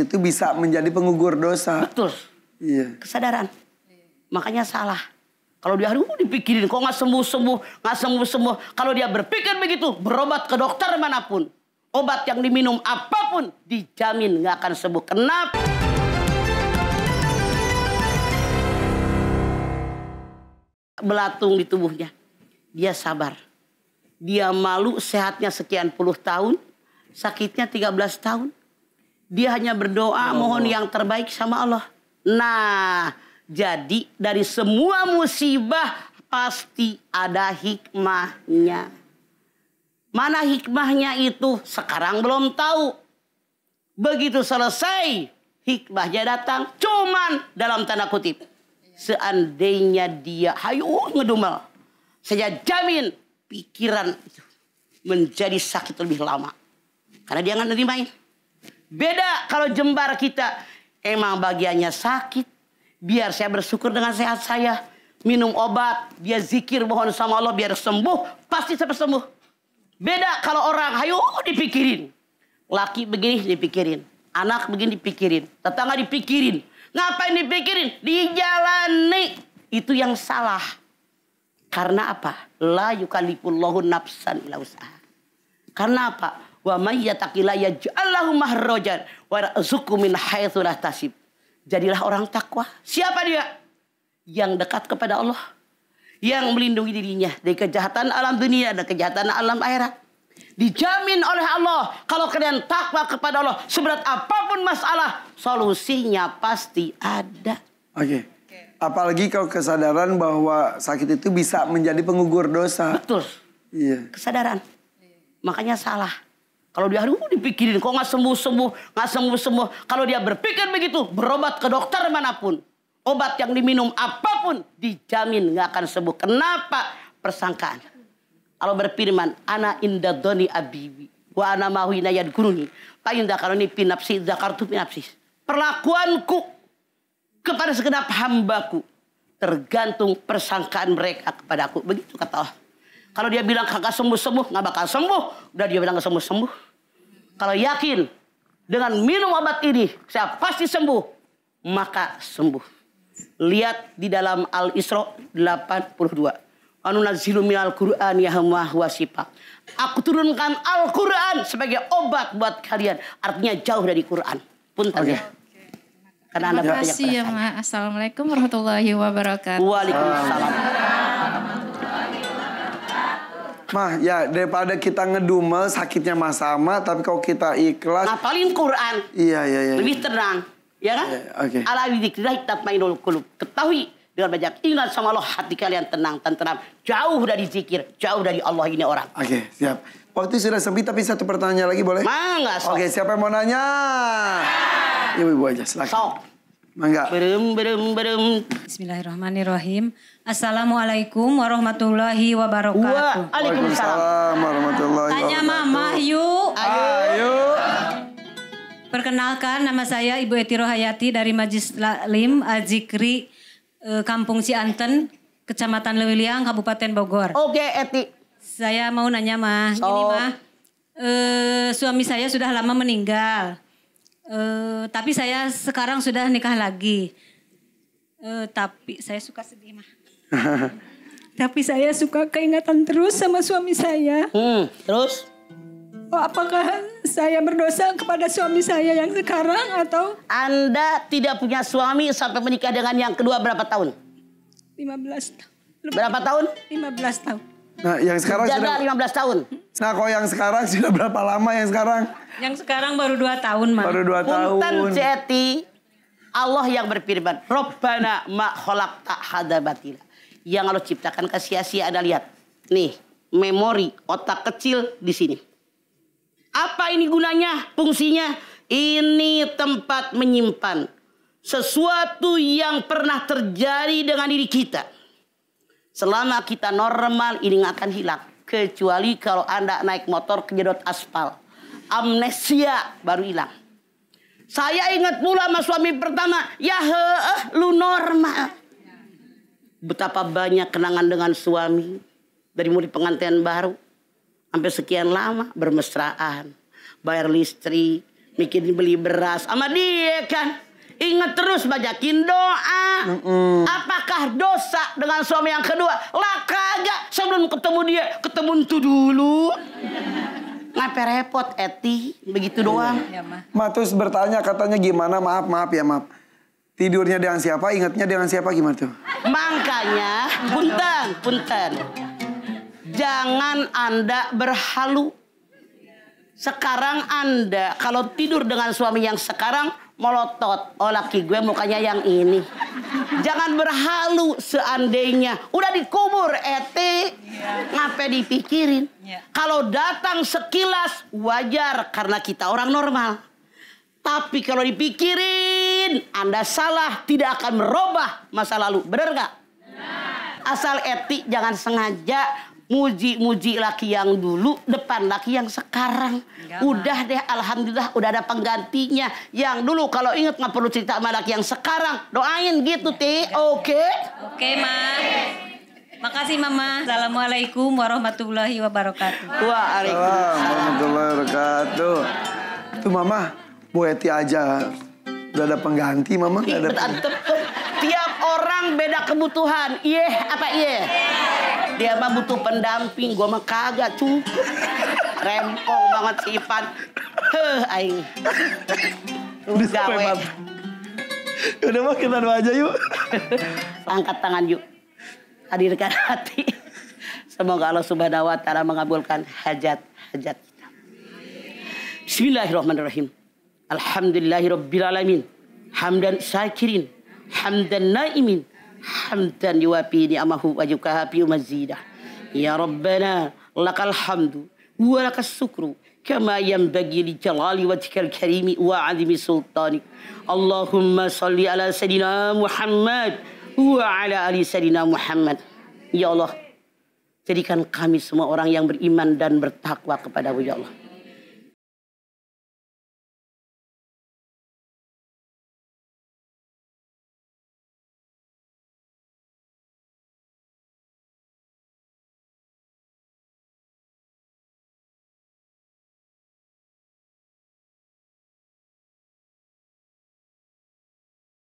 itu bisa menjadi pengugur dosa. Betul. Iya. Kesadaran. Makanya salah. Kalau dia harus dipikirin kok nggak sembuh-sembuh, nggak sembuh-sembuh. Kalau dia berpikir begitu, berobat ke dokter manapun. Obat yang diminum apapun dijamin nggak akan sembuh. Kenapa? Belatung di tubuhnya. Dia sabar. Dia malu sehatnya sekian puluh tahun. Sakitnya 13 tahun dia hanya berdoa oh. mohon yang terbaik sama Allah. Nah, jadi dari semua musibah pasti ada hikmahnya. Mana hikmahnya itu sekarang belum tahu. Begitu selesai hikmahnya datang cuman dalam tanda kutip. Seandainya dia hayu ngedumel. Saya jamin pikiran itu menjadi sakit lebih lama. Karena dia nggak nerimain. Beda kalau jembar kita. Emang bagiannya sakit. Biar saya bersyukur dengan sehat saya. Minum obat. biar zikir mohon sama Allah biar sembuh. Pasti saya sembuh. Beda kalau orang. Hayu dipikirin. Laki begini dipikirin. Anak begini dipikirin. Tetangga dipikirin. Ngapain dipikirin? Dijalani. Itu yang salah. Karena apa? La yukalifullahu nafsan ila usaha. Karena apa? Wa may yattaqillah yaj'alahu mahrajan wa yarzuqhu min haitsu la tasib. Jadilah orang takwa. Siapa dia? Yang dekat kepada Allah. Yang melindungi dirinya dari kejahatan alam dunia dan kejahatan alam akhirat. Dijamin oleh Allah kalau kalian takwa kepada Allah seberat apapun masalah solusinya pasti ada. Oke. Okay. Apalagi kalau kesadaran bahwa sakit itu bisa menjadi pengugur dosa. Betul. Iya. Kesadaran. Iya. Makanya salah. Kalau dia aduh dipikirin kok nggak sembuh sembuh nggak sembuh sembuh. Kalau dia berpikir begitu berobat ke dokter manapun obat yang diminum apapun dijamin nggak akan sembuh. Kenapa? Persangkaan. Kalau berfirman ana inda doni abiwi wa ana mahwina yadkuruni fa inda kalau ini pinapsi zakartu pinapsis. Perlakuanku kepada segenap hambaku tergantung persangkaan mereka kepada aku. Begitu kata Allah. Kalau dia bilang kagak sembuh-sembuh, nggak bakal sembuh. Udah dia bilang nggak sembuh-sembuh. Kalau yakin dengan minum obat ini, saya pasti sembuh. Maka sembuh. Lihat di dalam Al-Isra 82. Anu nazilu minal Qur'an ya wasipa. Aku turunkan Al-Qur'an sebagai obat buat kalian. Artinya jauh dari Qur'an. Punten okay. ya. Karena Terima kasih ya, Ma. Assalamualaikum warahmatullahi wabarakatuh. Waalaikumsalam. Mah, ya daripada kita ngedumel sakitnya mah sama, tapi kalau kita ikhlas. Ngapalin Quran. Iya, iya, iya. Lebih iya. tenang Ya kan? Iya, oke. Okay. Ala main dulu qulub. Ketahui dengan banyak ingat sama Allah hati kalian tenang tenteram jauh dari zikir jauh dari Allah ini orang oke okay, siap waktu sudah sempit tapi satu pertanyaan lagi boleh mah sok oke siapa yang mau nanya ibu-ibu aja silahkan. sok Mangga. Berem, berem, berem. Bismillahirrahmanirrahim. Assalamualaikum warahmatullahi wabarakatuh. Waalaikumsalam warahmatullahi wabarakatuh. Tanya mama yuk. Ayu. Perkenalkan nama saya Ibu Eti Rohayati dari Majlis Lim Azikri eh, Kampung Cianten, Kecamatan Lewiliang, Kabupaten Bogor. Oke, Eti. Saya mau nanya ma, ini oh. ma. Eh, suami saya sudah lama meninggal. Uh, tapi saya sekarang sudah nikah lagi. Uh, tapi saya suka sedih mah. tapi saya suka keingatan terus sama suami saya. Hmm, terus? Oh, apakah saya berdosa kepada suami saya yang sekarang atau? Anda tidak punya suami sampai menikah dengan yang kedua berapa tahun? 15 tahun. Berapa tahun? 15 tahun. Nah, yang sekarang Janda sudah 15 tahun. Nah, kalau yang sekarang sudah berapa lama yang sekarang? Yang sekarang baru 2 tahun, Mas. Baru 2 tahun. Punten Ceti, Allah yang berfirman, "Rabbana ma khalaqta hadza batila." Yang Allah ciptakan ke sia Anda lihat. Nih, memori otak kecil di sini. Apa ini gunanya? Fungsinya ini tempat menyimpan sesuatu yang pernah terjadi dengan diri kita Selama kita normal ini akan hilang. Kecuali kalau Anda naik motor kejedot aspal. Amnesia baru hilang. Saya ingat pula sama suami pertama, ya he, eh, lu normal. Betapa banyak kenangan dengan suami. Dari mulai pengantian baru. Sampai sekian lama bermesraan. Bayar listrik, mikirin beli beras. Sama dia kan. Ingat terus bajakin doa. Mm -mm. Apakah dosa dengan suami yang kedua? Lah kagak. Sebelum ketemu dia, ketemu itu dulu. Ngapain repot, Eti? Begitu iya. doang. Ya, ma. ma terus bertanya katanya gimana? Maaf, maaf ya, maaf. Tidurnya dengan siapa, ingatnya dengan siapa gimana tuh? Makanya, punten, punten. Jangan Anda berhalu. Sekarang Anda kalau tidur dengan suami yang sekarang Molotot, Oh laki gue mukanya yang ini. Jangan berhalu seandainya. Udah dikubur ete. Ya. Ngapain dipikirin. Ya. Kalau datang sekilas wajar karena kita orang normal. Tapi kalau dipikirin Anda salah tidak akan merubah masa lalu. Bener gak? Ya. Asal etik jangan sengaja muji-muji laki yang dulu, depan laki yang sekarang. Enggak, udah deh, alhamdulillah udah ada penggantinya. Yang dulu kalau ingat nggak perlu cerita sama laki yang sekarang, doain gitu ya, ti, oke? Oke ma. Makasih Mama. Assalamualaikum warahmatullahi wabarakatuh. Waalaikumsalam. Warahmatullahi wabarakatuh. Tuh Mama, Bu Eti aja udah ada pengganti Mama. Ih, ada Tiap orang beda kebutuhan. Iya, apa iya? Yeah. Dia mah butuh pendamping, gua mah kagak cukup. Rempong banget si Ipan. Heh, aing. Udah gawe. Udah mah kita doa aja yuk. Angkat tangan yuk. Hadirkan hati. Semoga Allah Subhanahu wa taala mengabulkan hajat-hajat kita. Bismillahirrahmanirrahim. Alhamdulillahirabbil alamin. Hamdan syakirin, hamdan naimin, hamdan yuwapi ni amahu wajuka hapi umazidah. Ya Rabbana lakal hamdu wa lakal syukru kama yang bagi li jalali wajikal karimi wa azimi sultani. Allahumma salli ala sayyidina Muhammad wa ala ali sayyidina Muhammad. Ya Allah, jadikan kami semua orang yang beriman dan bertakwa kepada-Mu ya Allah.